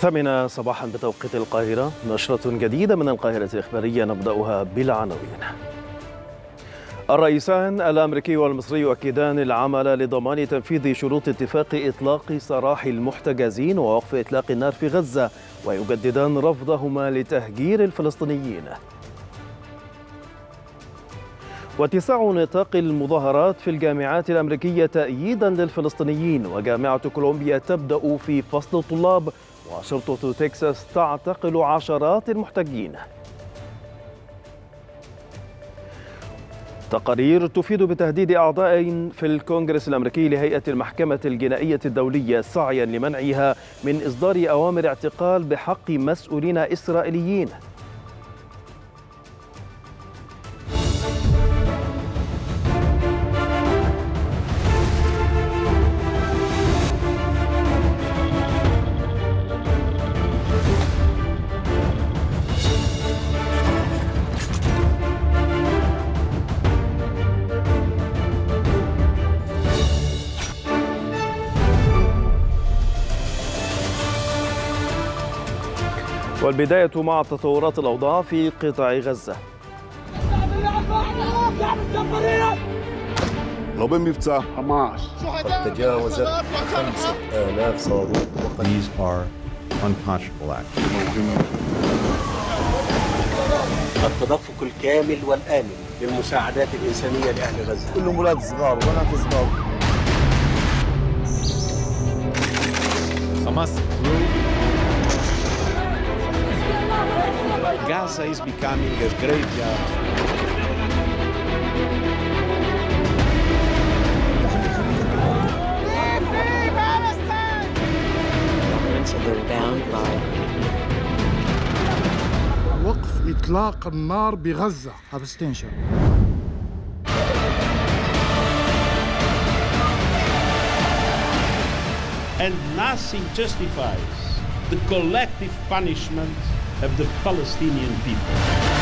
الثامنة صباحا بتوقيت القاهرة نشرة جديدة من القاهرة الإخبارية نبدأها بالعناوين الرئيسان الأمريكي والمصري يؤكدان العمل لضمان تنفيذ شروط اتفاق إطلاق سراح المحتجزين ووقف إطلاق النار في غزة ويجددان رفضهما لتهجير الفلسطينيين واتساع نطاق المظاهرات في الجامعات الأمريكية تأييدا للفلسطينيين وجامعة كولومبيا تبدأ في فصل الطلاب وشرطة تكساس تعتقل عشرات المحتجين تقارير تفيد بتهديد أعضاء في الكونغرس الأمريكي لهيئة المحكمة الجنائية الدولية سعيا لمنعها من إصدار أوامر اعتقال بحق مسؤولين إسرائيليين والبداية مع تطورات الأوضاع في قطاع غزة ضمن مفتاح حماس تجاوزت 5000 صاروخ These are unconscionable acts. التدفق الكامل والآمن للمساعدات الإنسانية لأهل غزة كلهم ولاد صغار وبنات صغار حماس Gaza is becoming a graveyard. وقف إطلاق النار بغزة abstention And nothing justifies the collective punishment of the Palestinian people.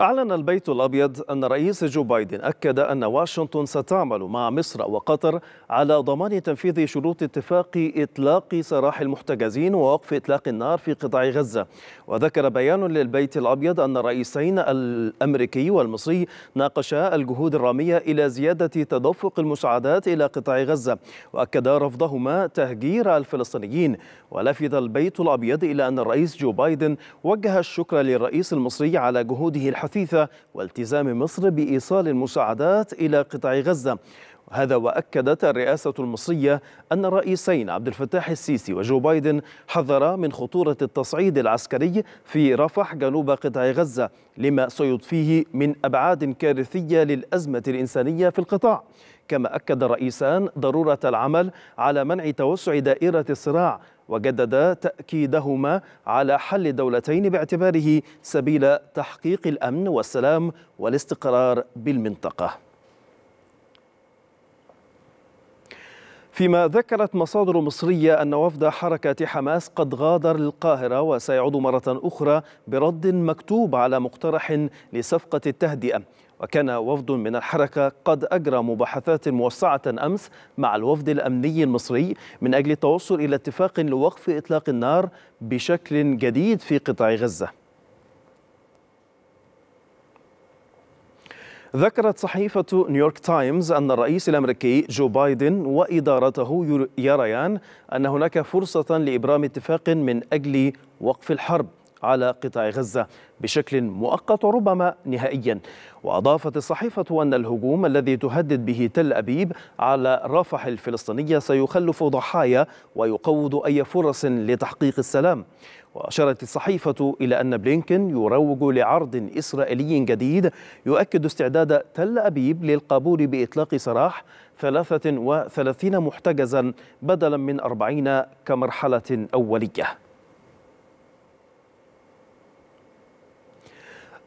أعلن البيت الأبيض أن الرئيس جو بايدن أكد أن واشنطن ستعمل مع مصر وقطر على ضمان تنفيذ شروط اتفاق إطلاق سراح المحتجزين ووقف إطلاق النار في قطاع غزة وذكر بيان للبيت الأبيض أن الرئيسين الأمريكي والمصري ناقشا الجهود الرامية إلى زيادة تدفق المساعدات إلى قطاع غزة وأكدا رفضهما تهجير الفلسطينيين ولفت البيت الأبيض إلى أن الرئيس جو بايدن وجه الشكر للرئيس المصري على جهوده الحكومة الحثيثة والتزام مصر بإيصال المساعدات إلى قطاع غزة هذا وأكدت الرئاسة المصرية أن الرئيسين عبد الفتاح السيسي وجو بايدن حذرا من خطورة التصعيد العسكري في رفح جنوب قطاع غزة لما سيضفيه من أبعاد كارثية للأزمة الإنسانية في القطاع كما أكد الرئيسان ضرورة العمل على منع توسع دائرة الصراع وجدد تأكيدهما على حل الدولتين باعتباره سبيل تحقيق الأمن والسلام والاستقرار بالمنطقة فيما ذكرت مصادر مصرية أن وفد حركة حماس قد غادر القاهرة وسيعود مرة أخرى برد مكتوب على مقترح لصفقة التهدئة وكان وفد من الحركة قد أجرى مباحثات موسعة أمس مع الوفد الأمني المصري من أجل التوصل إلى اتفاق لوقف إطلاق النار بشكل جديد في قطاع غزة ذكرت صحيفة نيويورك تايمز أن الرئيس الأمريكي جو بايدن وإدارته يريان أن هناك فرصة لإبرام اتفاق من أجل وقف الحرب على قطاع غزة بشكل مؤقت وربما نهائيا وأضافت الصحيفة أن الهجوم الذي تهدد به تل أبيب على رافح الفلسطينية سيخلف ضحايا ويقوض أي فرص لتحقيق السلام وأشارت الصحيفة إلى أن بلينكن يروج لعرض إسرائيلي جديد يؤكد استعداد تل أبيب للقبول بإطلاق سراح 33 محتجزا بدلا من 40 كمرحلة أولية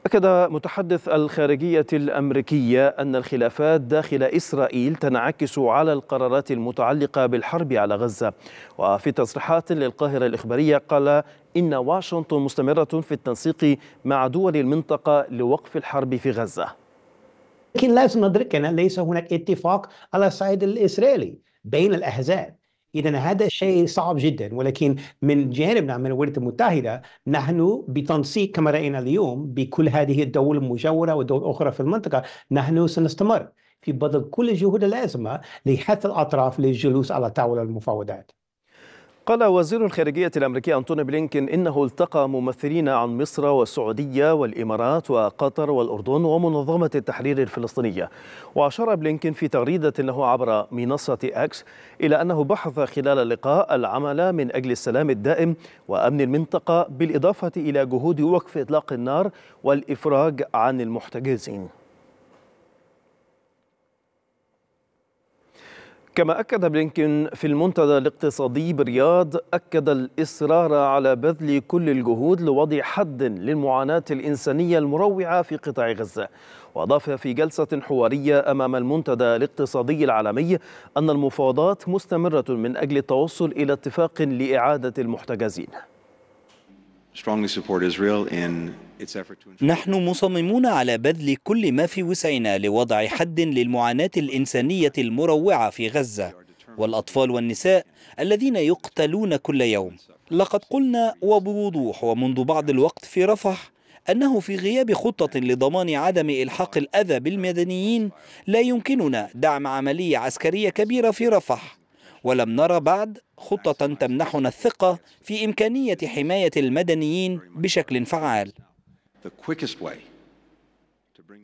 أكد متحدث الخارجية الأمريكية أن الخلافات داخل إسرائيل تنعكس على القرارات المتعلقة بالحرب على غزة وفي تصريحات للقاهرة الإخبارية قال إن واشنطن مستمرة في التنسيق مع دول المنطقة لوقف الحرب في غزة لكن لازم ندرك أن ليس هناك اتفاق على الصعيد الإسرائيلي بين الأحزاب إذا هذا شيء صعب جدا ولكن من جانبنا نعم، من الولايات المتحدة نحن بتنسيق كما رأينا اليوم بكل هذه الدول المجاورة ودول الأخرى في المنطقة نحن سنستمر في بذل كل الجهود اللازمة لحث الأطراف للجلوس على طاولة المفاوضات قال وزير الخارجية الأمريكي أنتوني بلينكن إنه التقى ممثلين عن مصر والسعودية والإمارات وقطر والأردن ومنظمة التحرير الفلسطينية وأشار بلينكن في تغريدة له عبر منصة أكس إلى أنه بحث خلال اللقاء العمل من أجل السلام الدائم وأمن المنطقة بالإضافة إلى جهود وقف إطلاق النار والإفراج عن المحتجزين كما أكد بلينكن في المنتدى الاقتصادي برياض أكد الإصرار على بذل كل الجهود لوضع حد للمعاناة الإنسانية المروعة في قطاع غزة وأضاف في جلسة حوارية أمام المنتدى الاقتصادي العالمي أن المفاوضات مستمرة من أجل التوصل إلى اتفاق لإعادة المحتجزين strongly support Israel in نحن مصممون على بذل كل ما في وسعنا لوضع حد للمعاناة الإنسانية المروعة في غزة والأطفال والنساء الذين يقتلون كل يوم لقد قلنا وبوضوح ومنذ بعض الوقت في رفح أنه في غياب خطة لضمان عدم إلحاق الأذى بالمدنيين لا يمكننا دعم عملية عسكرية كبيرة في رفح ولم نرى بعد خطة تمنحنا الثقة في إمكانية حماية المدنيين بشكل فعال the quickest way to bring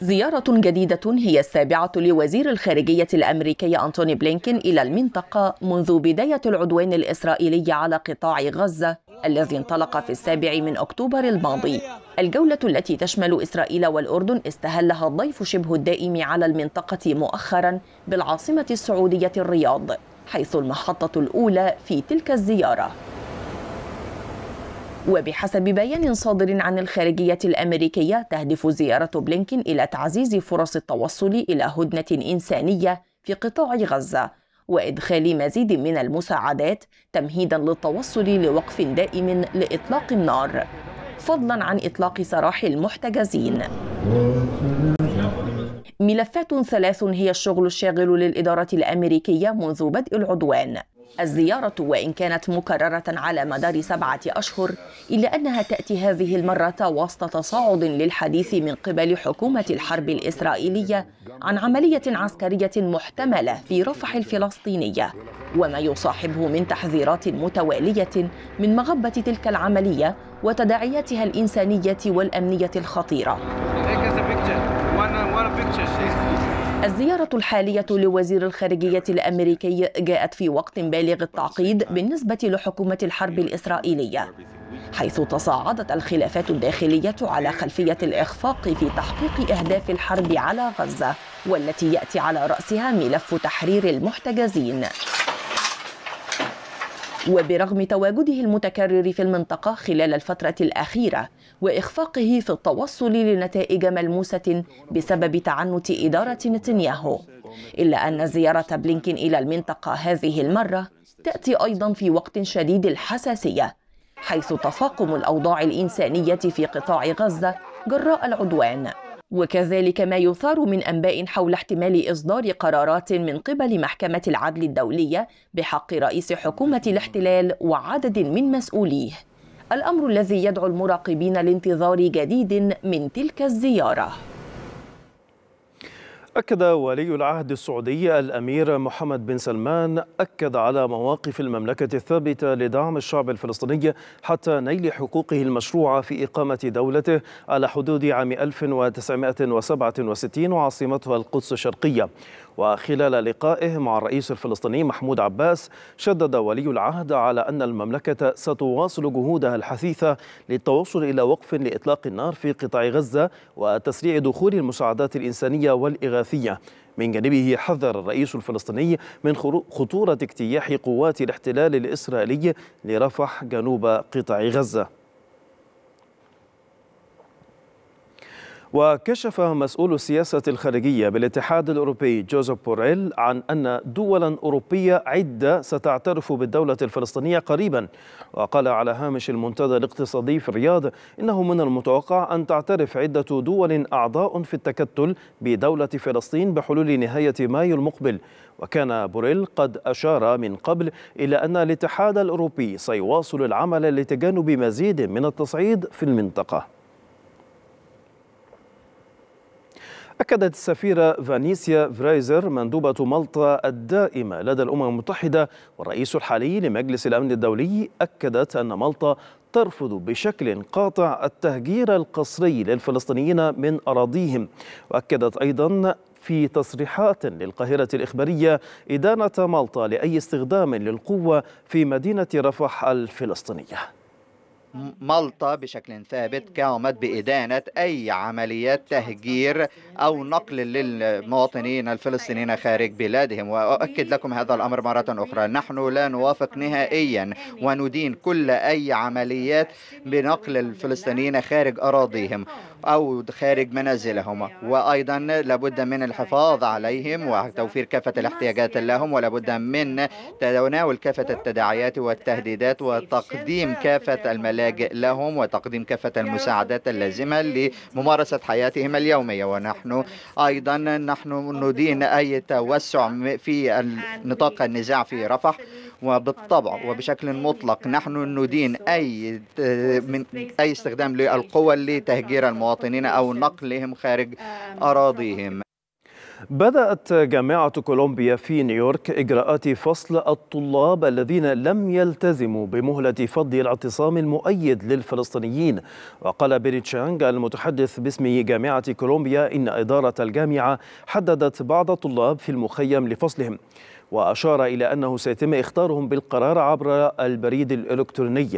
زيارة جديدة هي السابعة لوزير الخارجية الأمريكي أنتوني بلينكين إلى المنطقة منذ بداية العدوان الإسرائيلي على قطاع غزة الذي انطلق في السابع من أكتوبر الماضي الجولة التي تشمل إسرائيل والأردن استهلها الضيف شبه الدائم على المنطقة مؤخرا بالعاصمة السعودية الرياض حيث المحطة الأولى في تلك الزيارة وبحسب بيان صادر عن الخارجية الأمريكية تهدف زيارة بلينكين إلى تعزيز فرص التوصل إلى هدنة إنسانية في قطاع غزة وإدخال مزيد من المساعدات تمهيدا للتوصل لوقف دائم لإطلاق النار فضلا عن إطلاق سراح المحتجزين ملفات ثلاث هي الشغل الشاغل للإدارة الأمريكية منذ بدء العدوان الزيارة وإن كانت مكررة على مدار سبعة أشهر إلا أنها تأتي هذه المرة وسط تصاعد للحديث من قبل حكومة الحرب الإسرائيلية عن عملية عسكرية محتملة في رفح الفلسطينية وما يصاحبه من تحذيرات متوالية من مغبة تلك العملية وتداعياتها الإنسانية والأمنية الخطيرة. الزيارة الحالية لوزير الخارجية الأمريكي جاءت في وقت بالغ التعقيد بالنسبة لحكومة الحرب الإسرائيلية حيث تصاعدت الخلافات الداخلية على خلفية الإخفاق في تحقيق أهداف الحرب على غزة والتي يأتي على رأسها ملف تحرير المحتجزين وبرغم تواجده المتكرر في المنطقة خلال الفترة الأخيرة وإخفاقه في التوصل لنتائج ملموسة بسبب تعنت إدارة نتنياهو إلا أن زيارة بلينكين إلى المنطقة هذه المرة تأتي أيضا في وقت شديد الحساسية حيث تفاقم الأوضاع الإنسانية في قطاع غزة جراء العدوان وكذلك ما يثار من أنباء حول احتمال إصدار قرارات من قبل محكمة العدل الدولية بحق رئيس حكومة الاحتلال وعدد من مسؤوليه الأمر الذي يدعو المراقبين لانتظار جديد من تلك الزيارة أكد ولي العهد السعودي الأمير محمد بن سلمان أكد على مواقف المملكة الثابتة لدعم الشعب الفلسطيني حتى نيل حقوقه المشروعة في إقامة دولته على حدود عام 1967 وعاصمتها القدس الشرقية وخلال لقائه مع الرئيس الفلسطيني محمود عباس شدد ولي العهد على أن المملكة ستواصل جهودها الحثيثة للتوصل إلى وقف لإطلاق النار في قطاع غزة وتسريع دخول المساعدات الإنسانية والإغاثية من جانبه حذر الرئيس الفلسطيني من خطورة اجتياح قوات الاحتلال الإسرائيلي لرفح جنوب قطاع غزة وكشف مسؤول السياسة الخارجية بالاتحاد الأوروبي جوزيف بوريل عن أن دولا أوروبية عدة ستعترف بالدولة الفلسطينية قريبا وقال على هامش المنتدى الاقتصادي في الرياض إنه من المتوقع أن تعترف عدة دول أعضاء في التكتل بدولة فلسطين بحلول نهاية مايو المقبل وكان بوريل قد أشار من قبل إلى أن الاتحاد الأوروبي سيواصل العمل لتجنب مزيد من التصعيد في المنطقة أكدت السفيرة فانيسيا فرايزر مندوبة مالطا الدائمة لدى الأمم المتحدة والرئيس الحالي لمجلس الأمن الدولي أكدت أن مالطا ترفض بشكل قاطع التهجير القسري للفلسطينيين من أراضيهم وأكدت أيضا في تصريحات للقاهرة الإخبارية إدانة مالطا لأي استخدام للقوة في مدينة رفح الفلسطينية مالطا بشكل ثابت أيوة. قامت بإدانة أي عمليات أيوة، تهجير أو نقل للمواطنين أيوة، الفلسطينيين خارج بلادهم وأؤكد لكم هذا الأمر مرة أخرى نحن لا نوافق نهائيا وندين كل أي عمليات بنقل الفلسطينيين خارج أراضيهم أو خارج منازلهم وأيضا لابد من الحفاظ عليهم وتوفير كافة الاحتياجات لهم ولابد من تناول كافة التداعيات والتهديدات وتقديم كافة الملاذ العلاج لهم وتقديم كافة المساعدات اللازمة لممارسة حياتهم اليومية ونحن أيضا نحن ندين أي توسع في نطاق النزاع في رفح وبالطبع وبشكل مطلق نحن ندين أي من أي استخدام للقوة لتهجير المواطنين أو نقلهم خارج أراضيهم بدأت جامعة كولومبيا في نيويورك إجراءات فصل الطلاب الذين لم يلتزموا بمهلة فض الاعتصام المؤيد للفلسطينيين وقال بيري تشانغ المتحدث باسم جامعة كولومبيا إن إدارة الجامعة حددت بعض الطلاب في المخيم لفصلهم وأشار إلى أنه سيتم إختارهم بالقرار عبر البريد الإلكتروني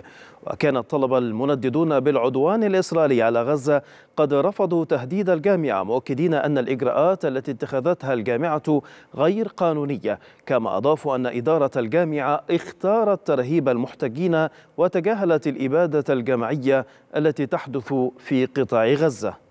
وكان الطلبة المنددون بالعدوان الإسرائيلي على غزة قد رفضوا تهديد الجامعة مؤكدين أن الإجراءات التي اتخذتها الجامعة غير قانونية كما أضافوا أن إدارة الجامعة اختارت ترهيب المحتجين وتجاهلت الإبادة الجماعية التي تحدث في قطاع غزة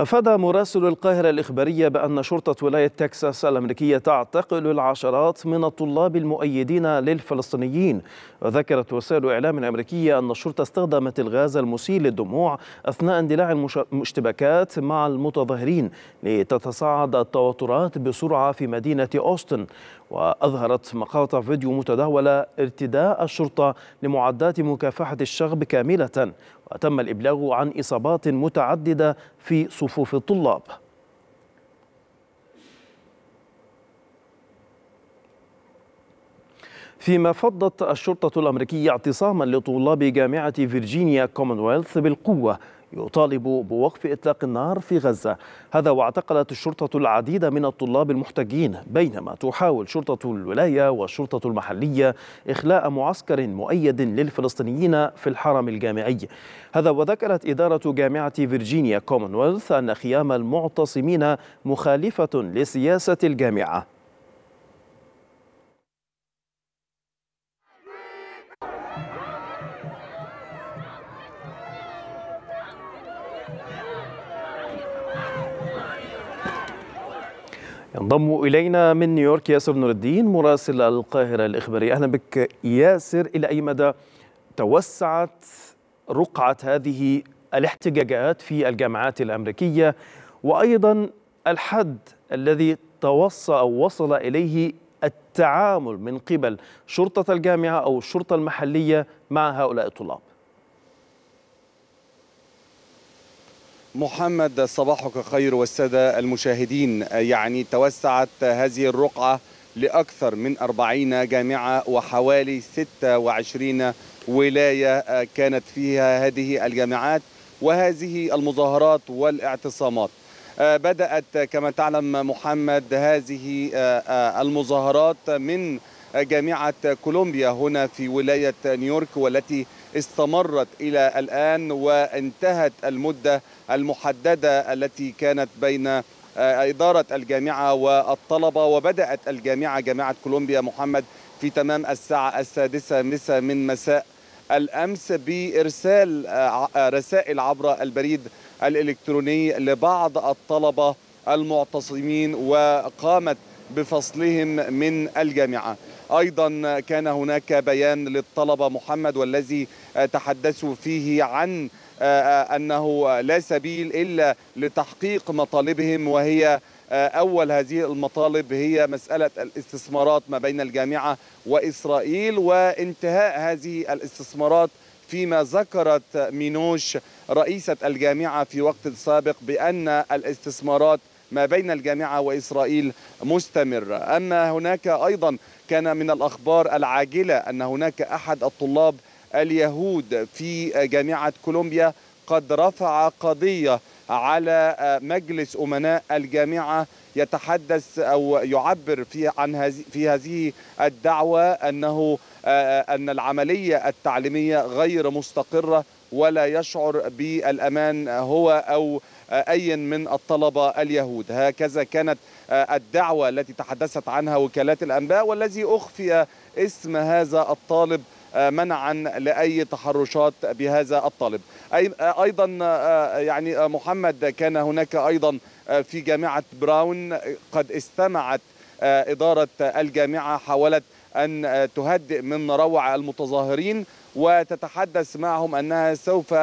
أفاد مراسل القاهرة الإخبارية بأن شرطة ولاية تكساس الأمريكية تعتقل العشرات من الطلاب المؤيدين للفلسطينيين وذكرت وسائل إعلام أمريكية أن الشرطة استخدمت الغاز المسيل للدموع أثناء اندلاع المشتبكات مع المتظاهرين لتتصاعد التوترات بسرعة في مدينة أوستن وأظهرت مقاطع فيديو متداولة ارتداء الشرطة لمعدات مكافحة الشغب كاملة وتم الإبلاغ عن إصابات متعددة في صفوف الطلاب فيما فضت الشرطة الأمريكية اعتصاما لطلاب جامعة فيرجينيا كومنولث بالقوة يطالب بوقف إطلاق النار في غزة هذا واعتقلت الشرطة العديد من الطلاب المحتجين بينما تحاول شرطة الولاية والشرطة المحلية إخلاء معسكر مؤيد للفلسطينيين في الحرم الجامعي هذا وذكرت إدارة جامعة فيرجينيا كومنولث أن خيام المعتصمين مخالفة لسياسة الجامعة ينضم إلينا من نيويورك ياسر نور الدين مراسل القاهرة الإخبارية أهلا بك ياسر إلى أي مدى توسعت رقعة هذه الاحتجاجات في الجامعات الأمريكية وأيضا الحد الذي توصى أو وصل إليه التعامل من قبل شرطة الجامعة أو الشرطة المحلية مع هؤلاء الطلاب محمد صباحك خير والسادة المشاهدين يعني توسعت هذه الرقعة لأكثر من 40 جامعة وحوالي 26 ولاية آه، كانت فيها هذه الجامعات وهذه المظاهرات والاعتصامات آه، بدأت كما تعلم محمد هذه آه، المظاهرات من جامعة كولومبيا هنا في ولاية نيويورك والتي استمرت إلى الآن وانتهت المدة المحددة التي كانت بين آه، إدارة الجامعة والطلبة وبدأت الجامعة جامعة كولومبيا محمد في تمام الساعة السادسة مساء من مساء الأمس بإرسال آه، رسائل عبر البريد الإلكتروني لبعض الطلبة المعتصمين وقامت بفصلهم من الجامعة أيضا كان هناك بيان للطلبة محمد والذي آه، تحدثوا فيه عن آه، آه، أنه لا سبيل إلا لتحقيق مطالبهم وهي آه، أول هذه المطالب هي مسألة الاستثمارات ما بين الجامعة وإسرائيل وانتهاء هذه الاستثمارات فيما ذكرت مينوش رئيسة الجامعة في وقت سابق بأن الاستثمارات ما بين الجامعة وإسرائيل مستمرة أما هناك أيضا كان من الأخبار العاجلة أن هناك أحد الطلاب اليهود في جامعة كولومبيا قد رفع قضية على مجلس أمناء الجامعة يتحدث أو يعبر في عن في هذه الدعوة أنه آه، أن العملية التعليمية غير مستقرة ولا يشعر بالامان هو او آه، اي من الطلبه اليهود هكذا كانت آه، الدعوه التي تحدثت عنها وكالات الانباء والذي اخفي اسم هذا الطالب آه، منعا لاي تحرشات بهذا الطالب آه، ايضا آه، يعني محمد كان هناك ايضا في جامعه براون قد استمعت اداره الجامعه حاولت ان تهدئ من روع المتظاهرين وتتحدث معهم انها سوف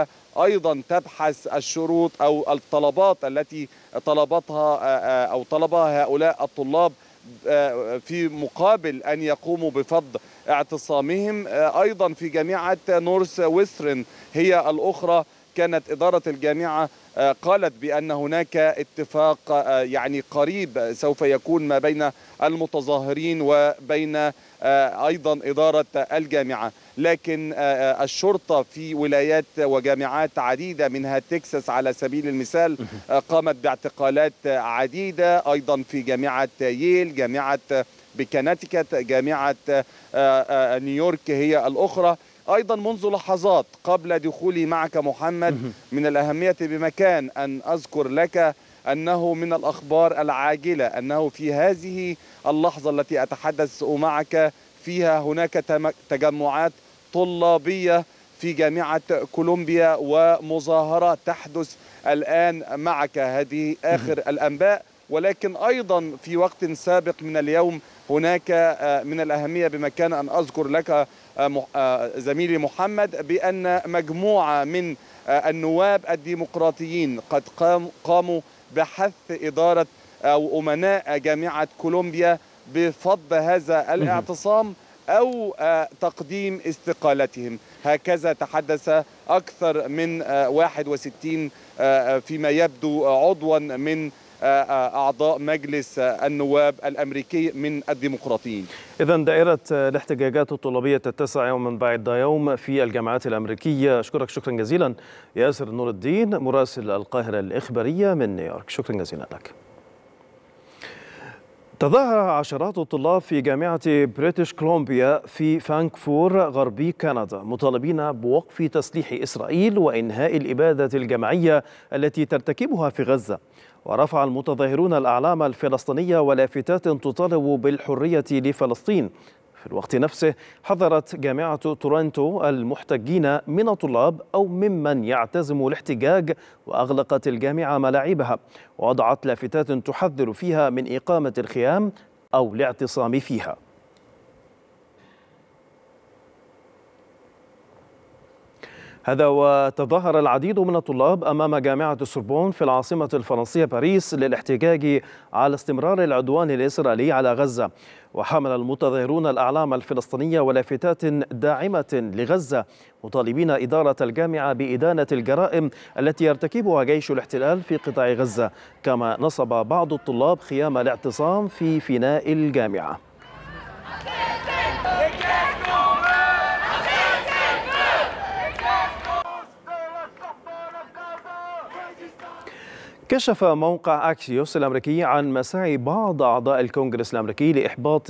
ايضا تبحث الشروط او الطلبات التي طلبتها او طلبها هؤلاء الطلاب آه، في مقابل أن يقوموا بفض اعتصامهم آه، أيضا في جامعة نورث ويسترن هي الأخرى كانت إدارة الجامعة آه، قالت بأن هناك اتفاق يعني قريب سوف يكون ما بين المتظاهرين وبين آه، ايضا اداره الجامعه لكن آه، آه، الشرطه في ولايات وجامعات عديده منها تكساس على سبيل المثال قامت باعتقالات عديده ايضا في جامعه ييل جامعه بكناتيكت جامعه نيويورك هي الاخرى ايضا منذ لحظات قبل دخولي معك محمد من الاهميه بمكان ان اذكر لك أنه من الأخبار العاجلة أنه في هذه اللحظة التي أتحدث معك فيها هناك تجمعات طلابية في جامعة كولومبيا ومظاهرات تحدث الآن معك هذه آخر الأنباء ولكن أيضا في وقت سابق من اليوم هناك آه، من الأهمية بمكان أن أذكر لك آه، آه، زميلي محمد بأن مجموعة من النواب الديمقراطيين قد قاموا بحث إدارة أو أمناء جامعة كولومبيا بفض هذا الاعتصام أو آه، تقديم استقالتهم هكذا تحدث أكثر من 61 آه، آه، فيما يبدو عضوا من أعضاء مجلس النواب الأمريكي من الديمقراطيين إذا دائرة الاحتجاجات الطلابية تتسع يوما بعد يوم في الجامعات الأمريكية أشكرك شكرا جزيلا ياسر نور الدين مراسل القاهرة الإخبارية من نيويورك شكرا جزيلا لك تظاهر عشرات الطلاب في جامعة بريتش كولومبيا في فانكفور غربي كندا مطالبين بوقف تسليح إسرائيل وإنهاء الإبادة الجماعية التي ترتكبها في غزة ورفع المتظاهرون الأعلام الفلسطينية ولافتات تطالب بالحرية لفلسطين في الوقت نفسه حذرت جامعة تورنتو المحتجين من الطلاب أو ممن يعتزم الاحتجاج وأغلقت الجامعة ملاعبها ووضعت لافتات تحذر فيها من إقامة الخيام أو الاعتصام فيها هذا وتظاهر العديد من الطلاب أمام جامعة السربون في العاصمة الفرنسية باريس للاحتجاج على استمرار العدوان الإسرائيلي على غزة وحمل المتظاهرون الأعلام الفلسطينية ولافتات داعمة لغزة مطالبين إدارة الجامعة بإدانة الجرائم التي يرتكبها جيش الاحتلال في قطاع غزة كما نصب بعض الطلاب خيام الاعتصام في فناء الجامعة كشف موقع أكسيوس الأمريكي عن مساعي بعض أعضاء الكونغرس الأمريكي لإحباط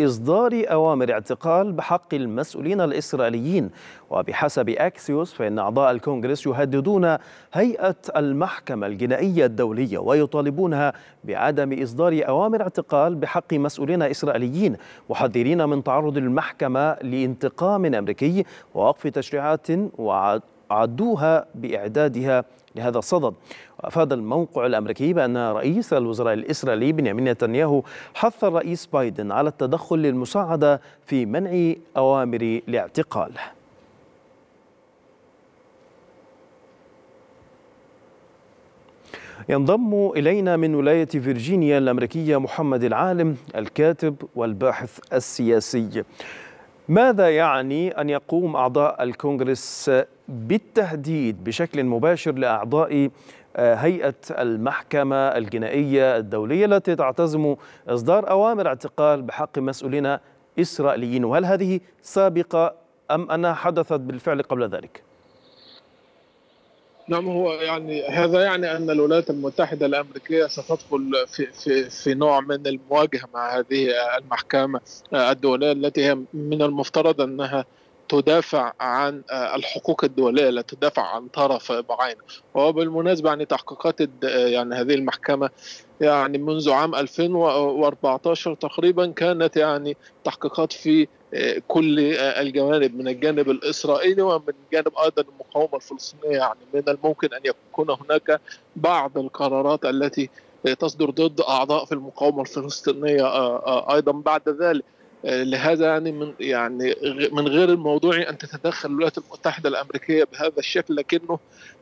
إصدار أوامر اعتقال بحق المسؤولين الإسرائيليين وبحسب أكسيوس فإن أعضاء الكونغرس يهددون هيئة المحكمة الجنائية الدولية ويطالبونها بعدم إصدار أوامر اعتقال بحق مسؤولين إسرائيليين محذرين من تعرض المحكمة لانتقام أمريكي ووقف تشريعات عدوها بإعدادها لهذا الصدد وأفاد الموقع الأمريكي بأن رئيس الوزراء الإسرائيلي بنيامين نتنياهو حث الرئيس بايدن على التدخل للمساعدة في منع أوامر الاعتقال ينضم إلينا من ولاية فيرجينيا الأمريكية محمد العالم الكاتب والباحث السياسي ماذا يعني أن يقوم أعضاء الكونغرس بالتهديد بشكل مباشر لأعضاء آه، هيئة المحكمة الجنائية الدولية التي تعتزم إصدار أوامر اعتقال بحق مسؤولين إسرائيليين وهل هذه سابقة أم أنها حدثت بالفعل قبل ذلك؟ نعم هو يعني هذا يعني ان الولايات المتحده الامريكيه ستدخل في في في نوع من المواجهه مع هذه المحكمه الدوليه التي هي من المفترض انها تدافع عن الحقوق الدوليه لا تدافع عن طرف بعينه وبالمناسبه يعني تحقيقات يعني هذه المحكمه يعني منذ عام 2014 تقريبا كانت يعني تحقيقات في كل الجوانب من الجانب الاسرائيلي ومن جانب ايضا المقاومه الفلسطينيه يعني من الممكن ان يكون هناك بعض القرارات التي تصدر ضد اعضاء في المقاومه الفلسطينيه آه، آه، ايضا بعد ذلك آه، لهذا يعني من يعني من غير الموضوعي ان تتدخل الولايات المتحده الامريكيه بهذا الشكل لكنه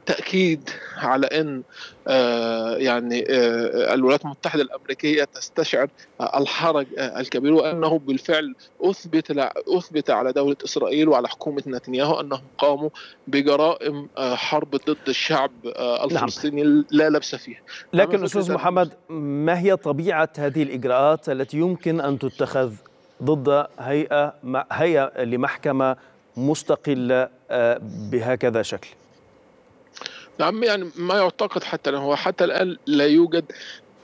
تاكيد على ان آه، يعني آه، الولايات المتحده الامريكيه تستشعر الحرج الكبير وانه بالفعل اثبت اثبت على دوله اسرائيل وعلى حكومه نتنياهو انهم قاموا بجرائم حرب ضد الشعب نعم. الفلسطيني لا لبس فيها لكن استاذ محمد ما هي طبيعه هذه الاجراءات التي يمكن ان تتخذ ضد هيئة هيئة لمحكمة مستقلة آه، بهكذا شكل نعم يعني ما يعتقد حتى هو حتى الآن لا يوجد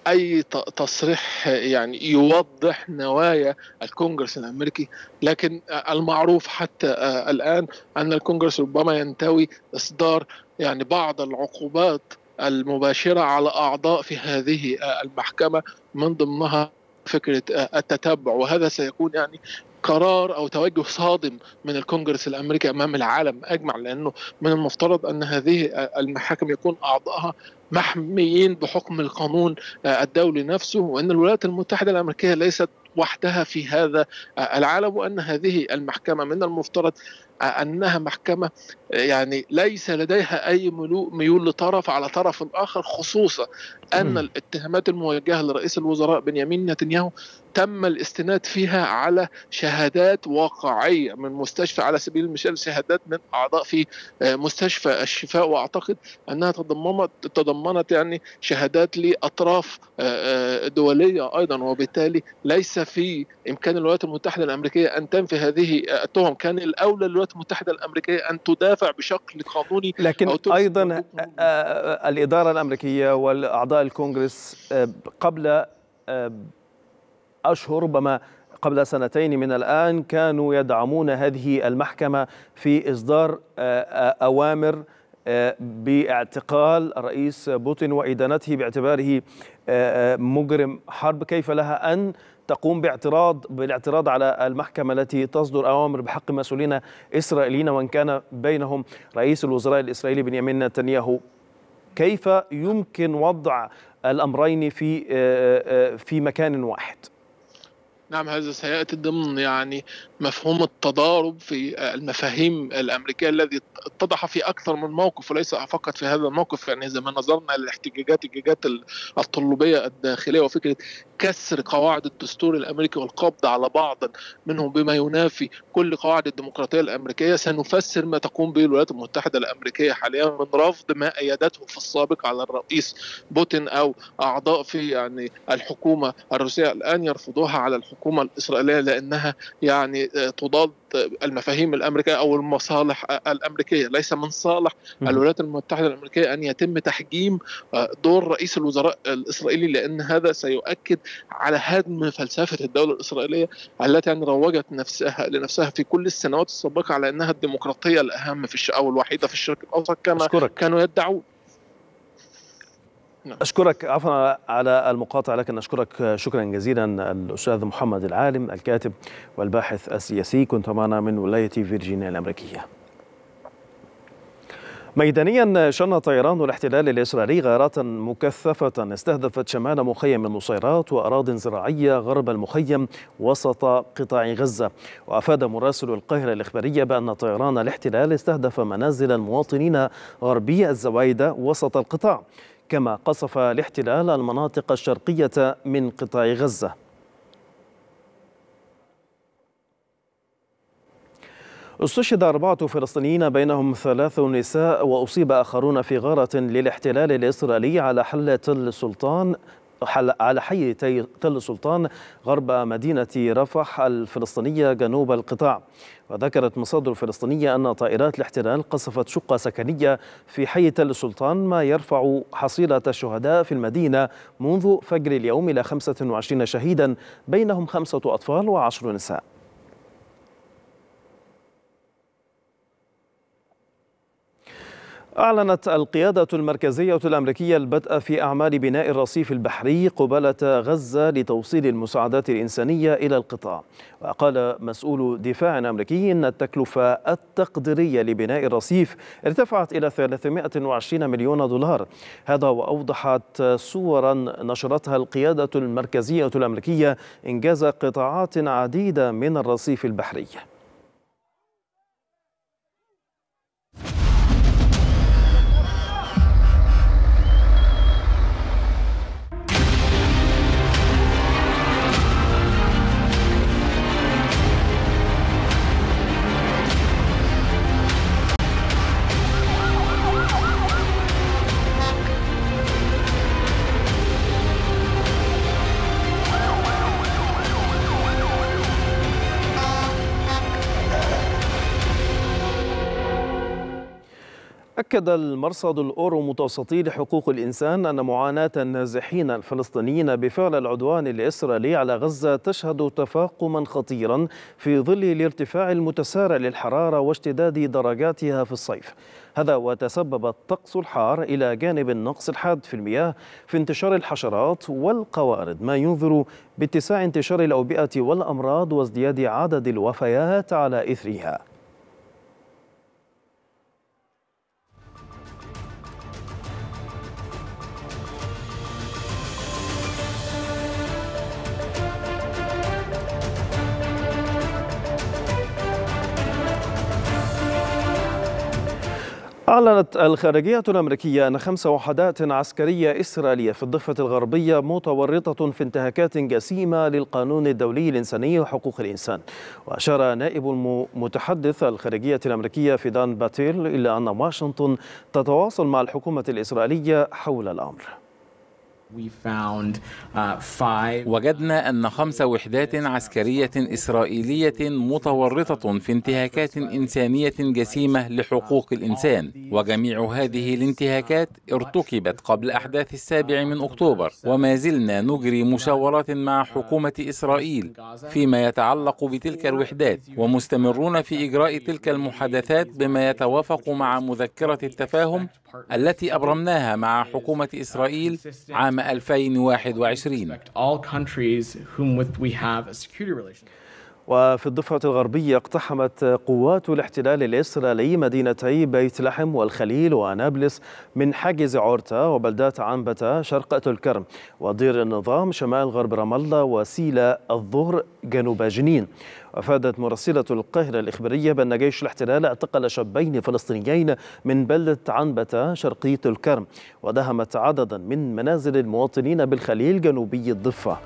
اي تصريح يعني يوضح نوايا الكونغرس الامريكي لكن المعروف حتى آه، الان ان الكونغرس ربما ينتوي اصدار يعني بعض العقوبات المباشره على اعضاء في هذه آه، المحكمه من ضمنها فكره آه، التتبع وهذا سيكون يعني قرار او توجه صادم من الكونجرس الامريكي امام العالم اجمع لانه من المفترض ان هذه آه، المحاكم يكون اعضائها محميين بحكم القانون آه، الدولي نفسه وان الولايات المتحده الامريكيه ليست وحدها في هذا العالم وان هذه المحكمه من المفترض أنها محكمة يعني ليس لديها أي ميول لطرف على طرف آخر خصوصا أن الاتهامات الموجهة لرئيس الوزراء بنيامين نتنياهو تم الاستناد فيها على شهادات واقعية من مستشفى على سبيل المثال شهادات من أعضاء في آه، مستشفى الشفاء وأعتقد أنها تضمنت تضمنت يعني شهادات لأطراف آه، آه، دولية أيضا وبالتالي ليس في إمكان الولايات المتحدة الأمريكية أن تنفي هذه التهم كان الأولى للولايات الولايات المتحده الامريكيه ان تدافع بشكل قانوني لكن ايضا الاداره الامريكيه والاعضاء الكونغرس قبل اشهر ربما قبل سنتين من الان كانوا يدعمون هذه المحكمه في اصدار اوامر باعتقال الرئيس بوتين وإدانته باعتباره مجرم حرب كيف لها أن تقوم باعتراض بالاعتراض على المحكمة التي تصدر أوامر بحق مسؤولين إسرائيليين وإن كان بينهم رئيس الوزراء الإسرائيلي بنيامين نتنياهو كيف يمكن وضع الأمرين في آه، آه، في مكان واحد؟ نعم هذا سياتي ضمن يعني مفهوم التضارب في المفاهيم الامريكيه الذي اتضح في اكثر من موقف وليس فقط في هذا الموقف يعني اذا ما نظرنا للاحتجاجات احتجاجات الطلبية الداخليه وفكره كسر قواعد الدستور الامريكي والقبض على بعض منهم بما ينافي كل قواعد الديمقراطيه الامريكيه سنفسر ما تقوم به الولايات المتحده الامريكيه حاليا من رفض ما ايدته في السابق على الرئيس بوتين او اعضاء في يعني الحكومه الروسيه الان يرفضوها على الحكومه الاسرائيليه لانها يعني تضاد المفاهيم الامريكيه او المصالح الامريكيه، ليس من صالح الولايات المتحده الامريكيه ان يتم تحجيم آه، دور رئيس الوزراء الاسرائيلي لان هذا سيؤكد على هدم فلسفه الدوله الاسرائيليه التي يعني روجت نفسها لنفسها في كل السنوات السابقه على انها الديمقراطيه الاهم في الش... او الوحيده في الشرق الاوسط كما أشكرك. كانوا يدعون. نعم. أشكرك عفوا على المقاطعة لكن أشكرك شكرا جزيلا الأستاذ محمد العالم الكاتب والباحث السياسي كنت معنا من ولاية فيرجينيا الأمريكية ميدانيا شن طيران الاحتلال الإسرائيلي غارات مكثفة استهدفت شمال مخيم النصيرات وأراض زراعية غرب المخيم وسط قطاع غزة وأفاد مراسل القاهرة الإخبارية بأن طيران الاحتلال استهدف منازل المواطنين غربي الزوايدة وسط القطاع كما قصف الاحتلال المناطق الشرقية من قطاع غزة استشهد أربعة فلسطينيين بينهم ثلاث نساء وأصيب آخرون في غارة للاحتلال الإسرائيلي على حلة السلطان على حي تل السلطان غرب مدينة رفح الفلسطينية جنوب القطاع وذكرت مصادر فلسطينية أن طائرات الاحتلال قصفت شقة سكنية في حي تل السلطان ما يرفع حصيلة الشهداء في المدينة منذ فجر اليوم إلى 25 شهيدا بينهم خمسة أطفال وعشر نساء أعلنت القيادة المركزية الأمريكية البدء في أعمال بناء الرصيف البحري قبالة غزة لتوصيل المساعدات الإنسانية إلى القطاع وقال مسؤول دفاع أمريكي أن التكلفة التقديرية لبناء الرصيف ارتفعت إلى 320 مليون دولار هذا وأوضحت صورا نشرتها القيادة المركزية الأمريكية إنجاز قطاعات عديدة من الرصيف البحري أكد المرصد الأورو متوسطي لحقوق الإنسان أن معاناة النازحين الفلسطينيين بفعل العدوان الإسرائيلي على غزة تشهد تفاقما خطيرا في ظل الارتفاع المتسارع للحرارة واشتداد درجاتها في الصيف هذا وتسبب الطقس الحار إلى جانب النقص الحاد في المياه في انتشار الحشرات والقوارض ما ينذر باتساع انتشار الأوبئة والأمراض وازدياد عدد الوفيات على إثرها أعلنت الخارجية الأمريكية أن خمس وحدات عسكرية إسرائيلية في الضفة الغربية متورطة في انتهاكات جسيمة للقانون الدولي الإنساني وحقوق الإنسان وأشار نائب المتحدث الخارجية الأمريكية فيدان باتيل إلى أن واشنطن تتواصل مع الحكومة الإسرائيلية حول الأمر Uh, وجدنا أن خمس وحدات عسكرية إسرائيلية متورطة في انتهاكات إنسانية جسيمة لحقوق الإنسان وجميع هذه الانتهاكات ارتكبت قبل أحداث السابع من أكتوبر وما زلنا نجري مشاورات مع حكومة إسرائيل فيما يتعلق بتلك الوحدات ومستمرون في إجراء تلك المحادثات بما يتوافق مع مذكرة التفاهم التي أبرمناها مع uh, حكومة إسرائيل عام 2021 وفي الضفة الغربية اقتحمت قوات الاحتلال الإسرائيلي مدينتي بيت لحم والخليل ونابلس من حاجز عورتا وبلدات عنبتا شرق الكرم ودير النظام شمال غرب رام الله وسيلة الظهر جنوب جنين أفادت مراسلة القاهرة الإخبارية بأن جيش الاحتلال اعتقل شابين فلسطينيين من بلدة عنبتا شرقية الكرم ودهمت عددا من منازل المواطنين بالخليل جنوبي الضفة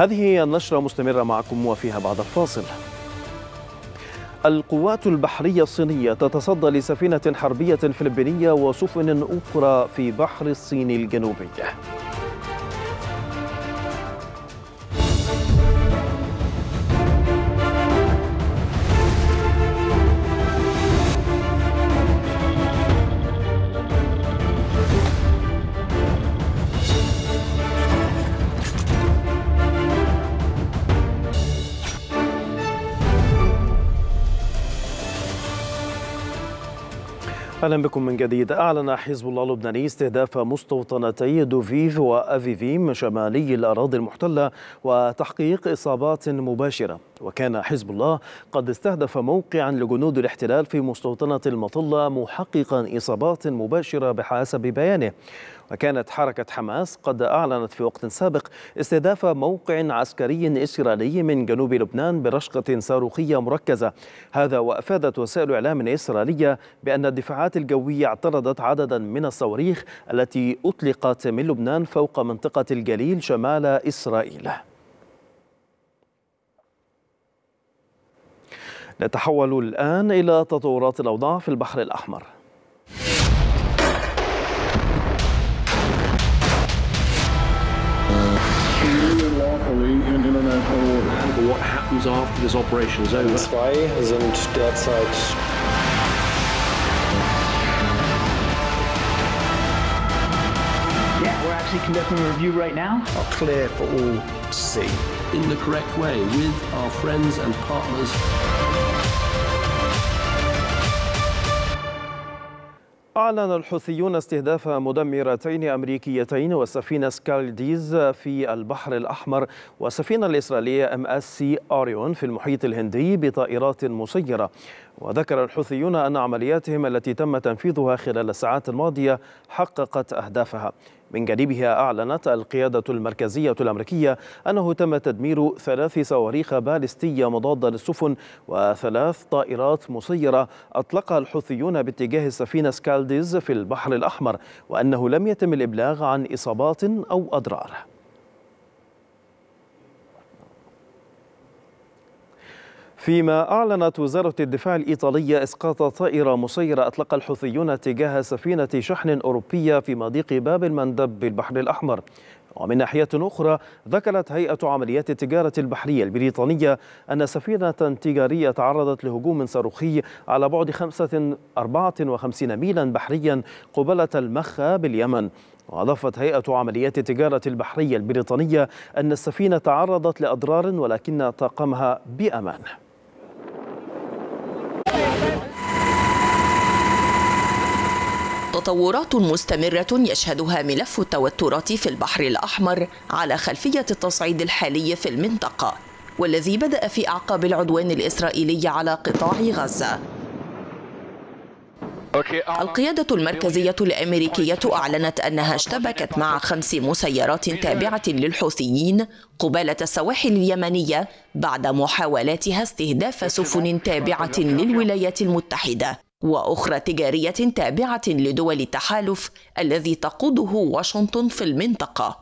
هذه هي النشرة مستمرة معكم وفيها بعد الفاصل القوات البحرية الصينية تتصدى لسفينة حربية فلبينية وسفن أخرى في بحر الصين الجنوبي أهلا بكم من جديد أعلن حزب الله اللبناني استهداف مستوطنتي دوفيف وأفيفيم شمالي الأراضي المحتلة وتحقيق إصابات مباشرة وكان حزب الله قد استهدف موقعا لجنود الاحتلال في مستوطنة المطلة محققا إصابات مباشرة بحسب بيانه وكانت حركة حماس قد أعلنت في وقت سابق استهداف موقع عسكري إسرائيلي من جنوب لبنان برشقة صاروخية مركزة هذا وأفادت وسائل إعلام إسرائيلية بأن الدفاعات الجوية اعترضت عددا من الصواريخ التي أطلقت من لبنان فوق منطقة الجليل شمال إسرائيل نتحول الآن إلى تطورات الأوضاع في البحر الأحمر in international what happens after this operation is over? Zwei sind derzeit Yeah, we're actually conducting a review right now. Are clear for all to see. In the correct way with our friends and partners. أعلن الحوثيون استهداف مدمرتين أمريكيتين وسفينة سكالديز في البحر الأحمر والسفينة الإسرائيلية ام اس سي أوريون في المحيط الهندي بطائرات مسيرة وذكر الحوثيون أن عملياتهم التي تم تنفيذها خلال الساعات الماضية حققت أهدافها من جانبها أعلنت القيادة المركزية الأمريكية أنه تم تدمير ثلاث صواريخ باليستية مضادة للسفن وثلاث طائرات مسيرة أطلقها الحوثيون باتجاه السفينة سكالديز في البحر الأحمر وأنه لم يتم الإبلاغ عن إصابات أو أضرار فيما أعلنت وزارة الدفاع الإيطالية إسقاط طائرة مسيرة أطلق الحوثيون تجاه سفينة شحن أوروبية في مضيق باب المندب بالبحر الأحمر ومن ناحية أخرى ذكرت هيئة عمليات التجارة البحرية البريطانية أن سفينة تجارية تعرضت لهجوم صاروخي على بعد 54 ميلا بحريا قبالة المخا باليمن وأضافت هيئة عمليات التجارة البحرية البريطانية أن السفينة تعرضت لأضرار ولكن طاقمها بأمان تطورات مستمرة يشهدها ملف التوترات في البحر الأحمر على خلفية التصعيد الحالي في المنطقة والذي بدأ في أعقاب العدوان الإسرائيلي على قطاع غزة القيادة المركزية الأمريكية أعلنت أنها اشتبكت مع خمس مسيرات تابعة للحوثيين قبالة السواحل اليمنية بعد محاولاتها استهداف سفن تابعة للولايات المتحدة واخرى تجاريه تابعه لدول التحالف الذي تقوده واشنطن في المنطقه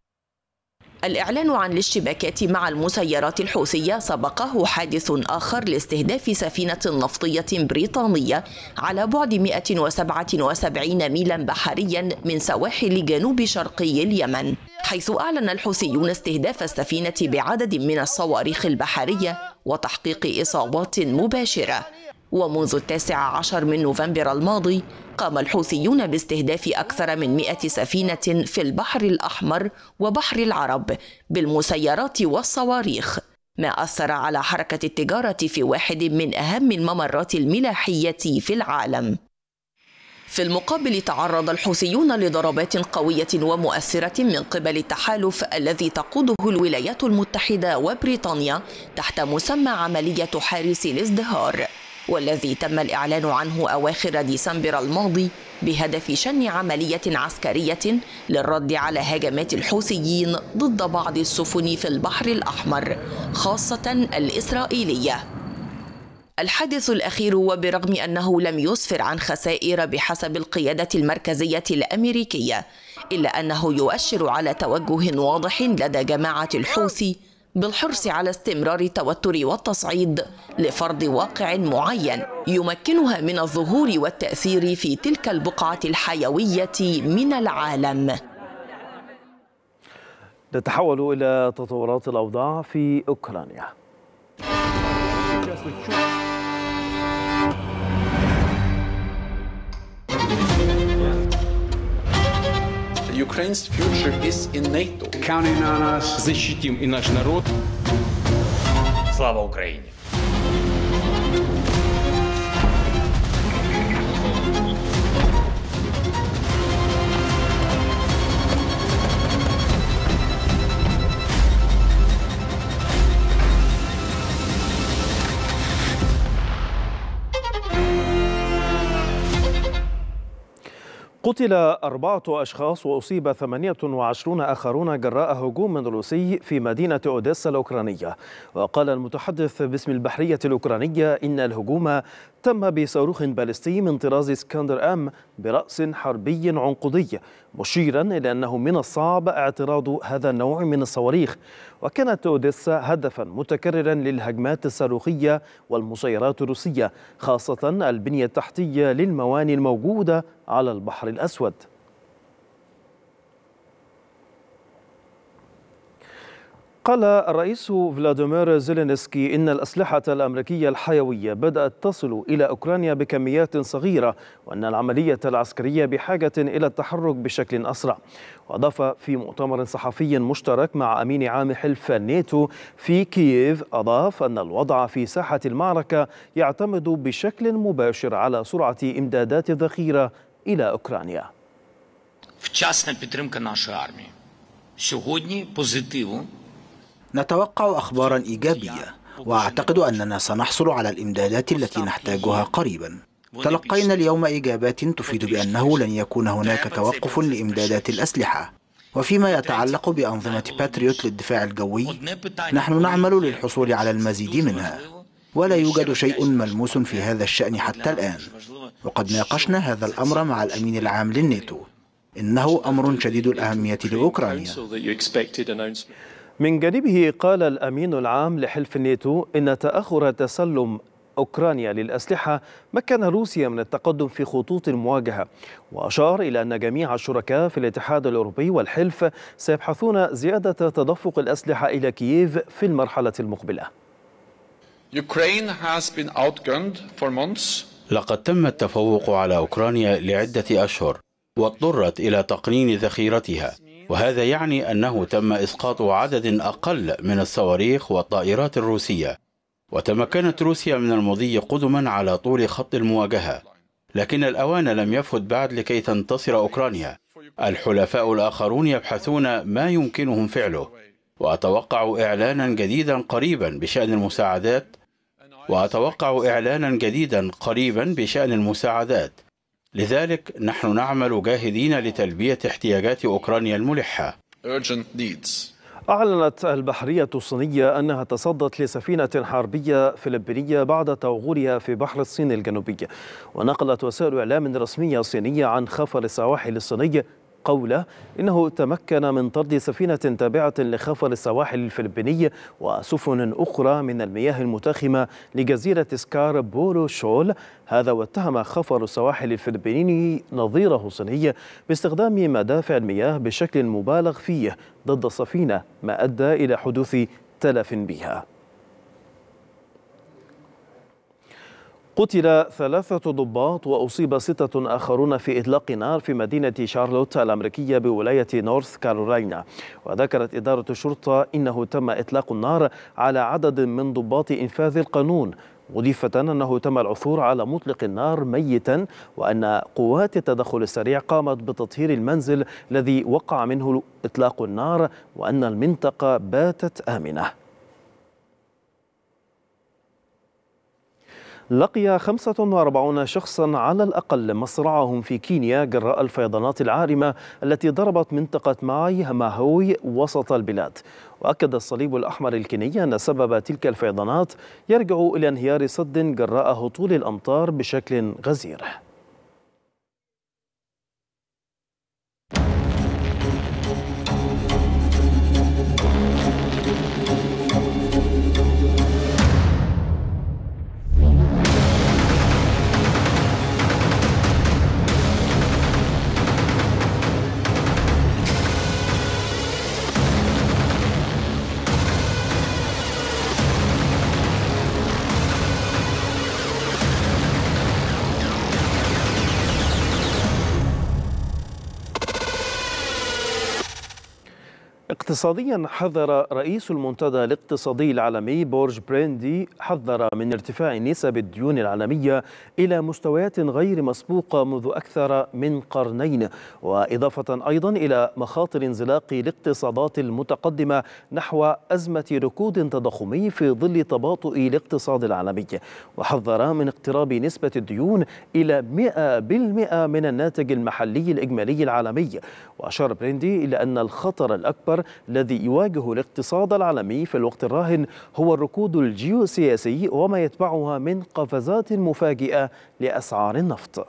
الإعلان عن الاشتباكات مع المسيرات الحوثية سبقه حادث آخر لاستهداف سفينة نفطية بريطانية على بعد 177 ميلا بحريا من سواحل جنوب شرقي اليمن حيث أعلن الحوثيون استهداف السفينة بعدد من الصواريخ البحرية وتحقيق إصابات مباشرة ومنذ التاسع عشر من نوفمبر الماضي قام الحوثيون باستهداف أكثر من مئة سفينة في البحر الأحمر وبحر العرب بالمسيرات والصواريخ ما أثر على حركة التجارة في واحد من أهم الممرات الملاحية في العالم في المقابل تعرض الحوثيون لضربات قوية ومؤثرة من قبل التحالف الذي تقوده الولايات المتحدة وبريطانيا تحت مسمى عملية حارس الازدهار والذي تم الإعلان عنه أواخر ديسمبر الماضي بهدف شن عملية عسكرية للرد على هجمات الحوثيين ضد بعض السفن في البحر الأحمر خاصة الإسرائيلية الحادث الأخير وبرغم أنه لم يسفر عن خسائر بحسب القيادة المركزية الأمريكية إلا أنه يؤشر على توجه واضح لدى جماعة الحوثي بالحرص على استمرار التوتر والتصعيد لفرض واقع معين يمكنها من الظهور والتأثير في تلك البقعة الحيوية من العالم نتحول إلى تطورات الأوضاع في أوكرانيا Ukraine's future is in NATO. Counting on us. Защитим и наш народ. Слава Украине! قتل أربعة أشخاص وأصيب 28 آخرون جراء هجوم روسي في مدينة أوديسا الأوكرانية وقال المتحدث باسم البحرية الأوكرانية إن الهجوم تم بصاروخ باليستي من طراز اسكندر أم برأس حربي عنقودي مشيرا إلى أنه من الصعب اعتراض هذا النوع من الصواريخ وكانت أوديسا هدفا متكررا للهجمات الصاروخية والمسيرات الروسية خاصة البنية التحتية للمواني الموجودة على البحر الأسود قال الرئيس فلاديمير زيلينسكي إن الأسلحة الأمريكية الحيوية بدأت تصل إلى أوكرانيا بكميات صغيرة وأن العملية العسكرية بحاجة إلى التحرك بشكل أسرع وأضاف في مؤتمر صحفي مشترك مع أمين عام حلف الناتو في كييف أضاف أن الوضع في ساحة المعركة يعتمد بشكل مباشر على سرعة إمدادات الذخيرة إلى أوكرانيا في نتوقع أخبارا إيجابية وأعتقد أننا سنحصل على الإمدادات التي نحتاجها قريبا تلقينا اليوم إجابات تفيد بأنه لن يكون هناك توقف لإمدادات الأسلحة وفيما يتعلق بأنظمة باتريوت للدفاع الجوي نحن نعمل للحصول على المزيد منها ولا يوجد شيء ملموس في هذا الشأن حتى الآن وقد ناقشنا هذا الأمر مع الأمين العام للناتو إنه أمر شديد الأهمية لأوكرانيا من جانبه قال الأمين العام لحلف الناتو إن تأخر تسلم أوكرانيا للأسلحة مكن روسيا من التقدم في خطوط المواجهة وأشار إلى أن جميع الشركاء في الاتحاد الأوروبي والحلف سيبحثون زيادة تدفق الأسلحة إلى كييف في المرحلة المقبلة لقد تم التفوق على أوكرانيا لعدة أشهر واضطرت إلى تقنين ذخيرتها وهذا يعني أنه تم إسقاط عدد أقل من الصواريخ والطائرات الروسية وتمكنت روسيا من المضي قدما على طول خط المواجهة لكن الأوان لم يفد بعد لكي تنتصر أوكرانيا الحلفاء الآخرون يبحثون ما يمكنهم فعله وأتوقع إعلانا جديدا قريبا بشأن المساعدات وأتوقع إعلانا جديدا قريبا بشأن المساعدات لذلك نحن نعمل جاهدين لتلبية احتياجات أوكرانيا الملحة أعلنت البحرية الصينية أنها تصدت لسفينة حربية فلبينية بعد توغلها في بحر الصين الجنوبي ونقلت وسائل إعلام رسمية صينية عن خفر السواحل الصيني قوله إنه تمكن من طرد سفينة تابعة لخفر السواحل الفلبيني وسفن أخرى من المياه المتاخمة لجزيرة سكار بورو شول هذا واتهم خفر السواحل الفلبيني نظيره الصيني باستخدام مدافع المياه بشكل مبالغ فيه ضد السفينة ما أدى إلى حدوث تلف بها قتل ثلاثة ضباط وأصيب ستة آخرون في إطلاق نار في مدينة شارلوت الأمريكية بولاية نورث كارولاينا وذكرت إدارة الشرطة إنه تم إطلاق النار على عدد من ضباط إنفاذ القانون مضيفة أنه تم العثور على مطلق النار ميتا وأن قوات التدخل السريع قامت بتطهير المنزل الذي وقع منه إطلاق النار وأن المنطقة باتت آمنة لقي 45 شخصا على الأقل مصرعهم في كينيا جراء الفيضانات العارمة التي ضربت منطقة ماي ماهوي وسط البلاد وأكد الصليب الأحمر الكيني أن سبب تلك الفيضانات يرجع إلى انهيار سد جراء هطول الأمطار بشكل غزير اقتصاديا حذر رئيس المنتدى الاقتصادي العالمي بورج بريندي حذر من ارتفاع نسب الديون العالمية إلى مستويات غير مسبوقة منذ أكثر من قرنين وإضافة أيضا إلى مخاطر انزلاق الاقتصادات المتقدمة نحو أزمة ركود تضخمي في ظل تباطؤ الاقتصاد العالمي وحذر من اقتراب نسبة الديون إلى 100% من الناتج المحلي الإجمالي العالمي وأشار بريندي إلى أن الخطر الأكبر الذي يواجه الاقتصاد العالمي في الوقت الراهن هو الركود الجيوسياسي وما يتبعها من قفزات مفاجئة لأسعار النفط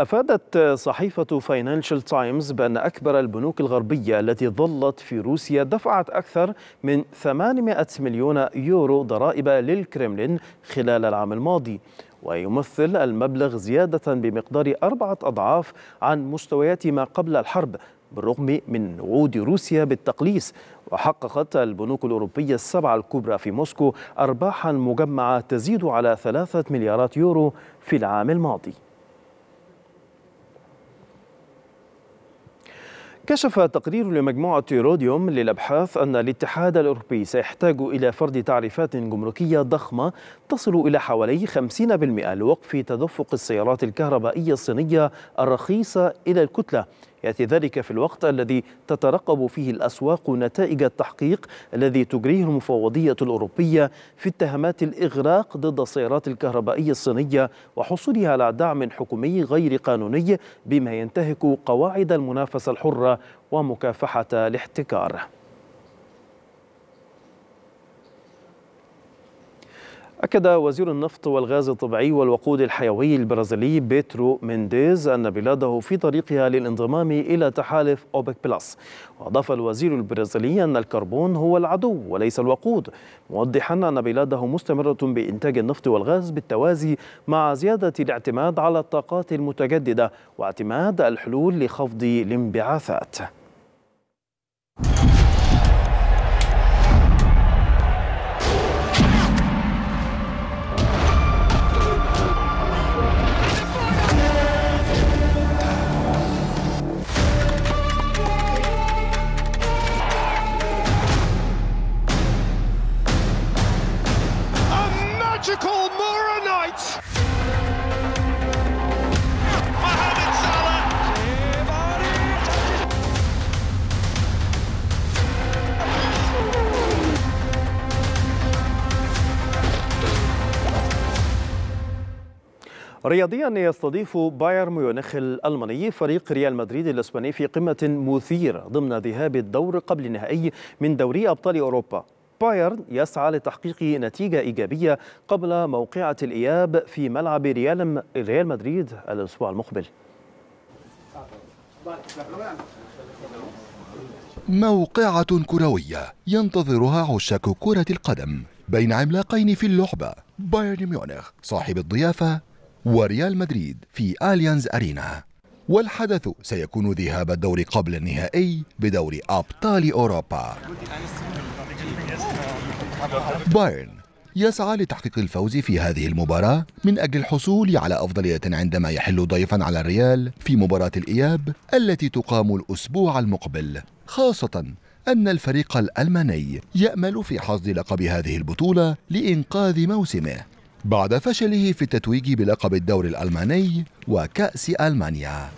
أفادت صحيفة فاينانشال تايمز بأن أكبر البنوك الغربية التي ظلت في روسيا دفعت أكثر من 800 مليون يورو ضرائب للكرملين خلال العام الماضي ويمثل المبلغ زيادة بمقدار أربعة أضعاف عن مستويات ما قبل الحرب بالرغم من وعود روسيا بالتقليص وحققت البنوك الأوروبية السبعة الكبرى في موسكو أرباحا مجمعة تزيد على ثلاثة مليارات يورو في العام الماضي كشف تقرير لمجموعة روديوم للأبحاث أن الاتحاد الأوروبي سيحتاج إلى فرض تعريفات جمركية ضخمة تصل إلى حوالي 50% لوقف تدفق السيارات الكهربائية الصينية الرخيصة إلى الكتلة يأتي ذلك في الوقت الذي تترقب فيه الأسواق نتائج التحقيق الذي تجريه المفوضية الأوروبية في اتهامات الإغراق ضد السيارات الكهربائية الصينية وحصولها على دعم حكومي غير قانوني بما ينتهك قواعد المنافسة الحرة ومكافحة الاحتكار أكد وزير النفط والغاز الطبيعي والوقود الحيوي البرازيلي بيترو مينديز أن بلاده في طريقها للانضمام إلى تحالف أوبك بلس وأضاف الوزير البرازيلي أن الكربون هو العدو وليس الوقود موضحا أن بلاده مستمرة بإنتاج النفط والغاز بالتوازي مع زيادة الاعتماد على الطاقات المتجددة واعتماد الحلول لخفض الانبعاثات رياضيا يستضيف بايرن ميونخ الألماني فريق ريال مدريد الإسباني في قمة مثيرة ضمن ذهاب الدور قبل النهائي من دوري أبطال أوروبا بايرن يسعى لتحقيق نتيجة إيجابية قبل موقعة الإياب في ملعب ريال, ريال مدريد الأسبوع المقبل موقعة كروية ينتظرها عشاق كرة القدم بين عملاقين في اللعبة بايرن ميونخ صاحب الضيافة وريال مدريد في آليانز أرينا والحدث سيكون ذهاب الدور قبل النهائي بدور أبطال أوروبا بايرن يسعى لتحقيق الفوز في هذه المباراة من أجل الحصول على أفضلية عندما يحل ضيفا على الريال في مباراة الإياب التي تقام الأسبوع المقبل خاصة أن الفريق الألماني يأمل في حصد لقب هذه البطولة لإنقاذ موسمه بعد فشله في التتويج بلقب الدوري الألماني وكأس ألمانيا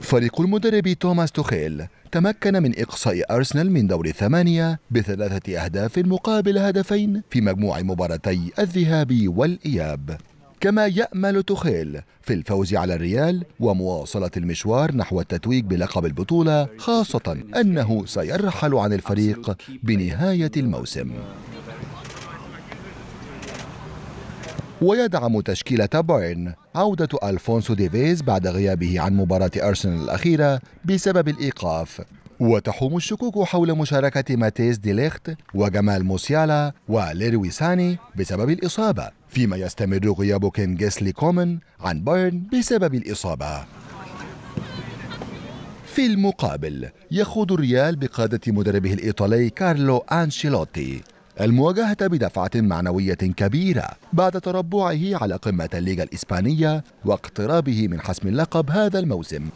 فريق المدرب توماس توخيل تمكن من إقصاء أرسنال من دور الثمانية بثلاثة أهداف مقابل هدفين في مجموع مباراتي الذهاب والإياب كما يأمل توخيل في الفوز على الريال ومواصلة المشوار نحو التتويج بلقب البطولة خاصة أنه سيرحل عن الفريق بنهاية الموسم ويدعم تشكيلة بايرن عودة ألفونسو ديفيز بعد غيابه عن مباراة أرسنال الأخيرة بسبب الإيقاف وتحوم الشكوك حول مشاركة ماتيس ديليخت وجمال موسيالا وليروي ساني بسبب الإصابة فيما يستمر غياب كين جيسلي كومن عن بايرن بسبب الإصابة في المقابل يخوض الريال بقادة مدربه الإيطالي كارلو أنشيلوتي المواجهة بدفعة معنوية كبيرة بعد تربعه على قمة الليغا الإسبانية واقترابه من حسم اللقب هذا الموسم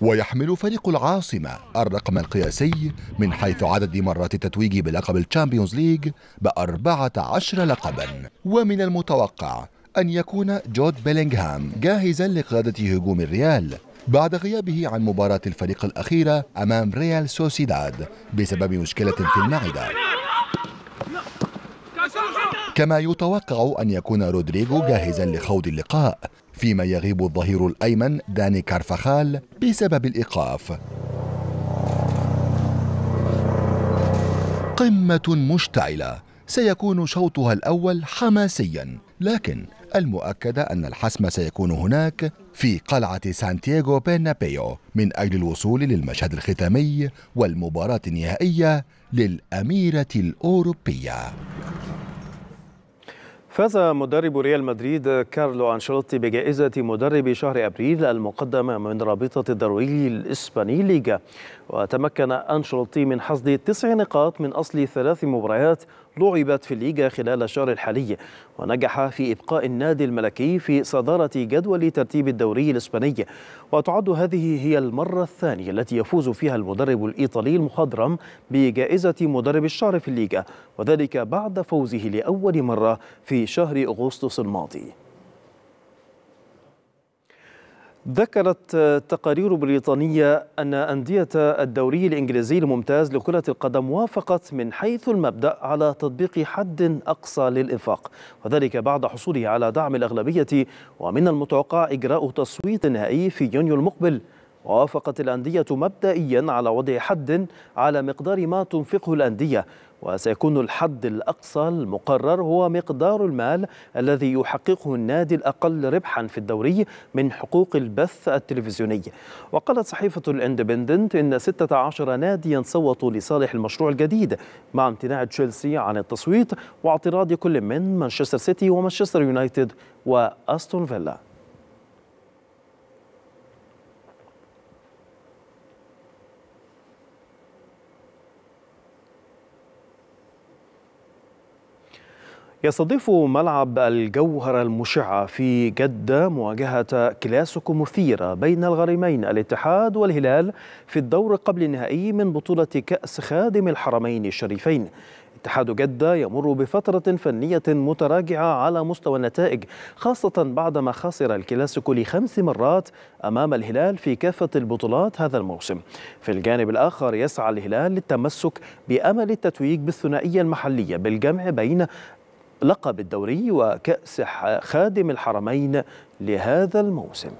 ويحمل فريق العاصمة الرقم القياسي من حيث عدد مرات التتويج بلقب الشامبيونز ليج بأربعة عشر لقبا ومن المتوقع أن يكون جود بيلينغهام جاهزا لقيادة هجوم الريال بعد غيابه عن مباراة الفريق الأخيرة أمام ريال سوسيداد بسبب مشكلة في المعدة كما يتوقع أن يكون رودريغو جاهزا لخوض اللقاء فيما يغيب الظهير الأيمن داني كارفخال بسبب الإيقاف قمة مشتعلة سيكون شوطها الأول حماسيا لكن المؤكد أن الحسم سيكون هناك في قلعة سانتياغو بيرنابيو من أجل الوصول للمشهد الختامي والمباراة النهائية للأميرة الأوروبية فاز مدرب ريال مدريد كارلو أنشيلوتي بجائزة مدرب شهر أبريل المقدمة من رابطة الدوري الإسباني ليغا وتمكن أنشيلوتي من حصد تسع نقاط من أصل ثلاث مباريات لعبت في الليغا خلال الشهر الحالي ونجح في إبقاء النادي الملكي في صدارة جدول ترتيب الدوري الإسباني وتعد هذه هي المرة الثانية التي يفوز فيها المدرب الإيطالي المخضرم بجائزة مدرب الشهر في الليغا وذلك بعد فوزه لأول مرة في شهر أغسطس الماضي ذكرت آه، تقارير بريطانية أن أندية الدوري الإنجليزي الممتاز لكرة القدم وافقت من حيث المبدأ على تطبيق حد أقصى للإنفاق وذلك بعد حصوله على دعم الأغلبية ومن المتوقع إجراء تصويت نهائي في يونيو المقبل ووافقت الأندية مبدئيا على وضع حد على مقدار ما تنفقه الأندية وسيكون الحد الأقصى المقرر هو مقدار المال الذي يحققه النادي الأقل ربحا في الدوري من حقوق البث التلفزيوني وقالت صحيفة الاندبندنت إن 16 ناديا صوتوا لصالح المشروع الجديد مع امتناع تشيلسي عن التصويت واعتراض كل من مانشستر سيتي ومانشستر يونايتد وأستون فيلا يستضيف ملعب الجوهرة المشعة في جدة مواجهة كلاسيكو مثيرة بين الغريمين الاتحاد والهلال في الدور قبل النهائي من بطولة كأس خادم الحرمين الشريفين اتحاد جدة يمر بفترة فنية متراجعة على مستوى النتائج خاصة بعدما خسر الكلاسيكو لخمس مرات أمام الهلال في كافة البطولات هذا الموسم في الجانب الآخر يسعى الهلال للتمسك بأمل التتويج بالثنائية المحلية بالجمع بين لقب الدوري وكأس خادم الحرمين لهذا الموسم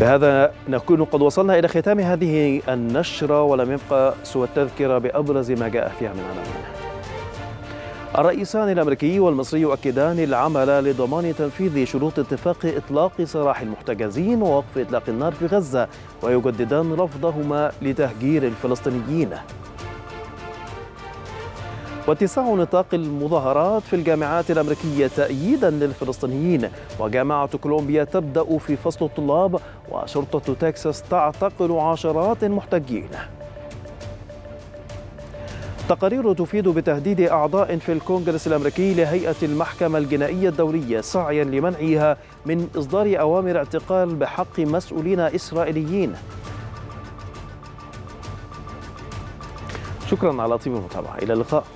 بهذا نكون قد وصلنا إلى ختام هذه النشرة ولم يبقى سوى التذكرة بأبرز ما جاء فيها من عناوين الرئيسان الأمريكي والمصري يؤكدان العمل لضمان تنفيذ شروط اتفاق إطلاق سراح المحتجزين ووقف إطلاق النار في غزة ويجددان رفضهما لتهجير الفلسطينيين واتساع نطاق المظاهرات في الجامعات الأمريكية تأييدا للفلسطينيين وجامعة كولومبيا تبدأ في فصل الطلاب وشرطة تكساس تعتقل عشرات المحتجين تقارير تفيد بتهديد أعضاء في الكونغرس الأمريكي لهيئة المحكمة الجنائية الدولية سعيا لمنعها من إصدار أوامر اعتقال بحق مسؤولين إسرائيليين شكرا على طيب المتابعة إلى اللقاء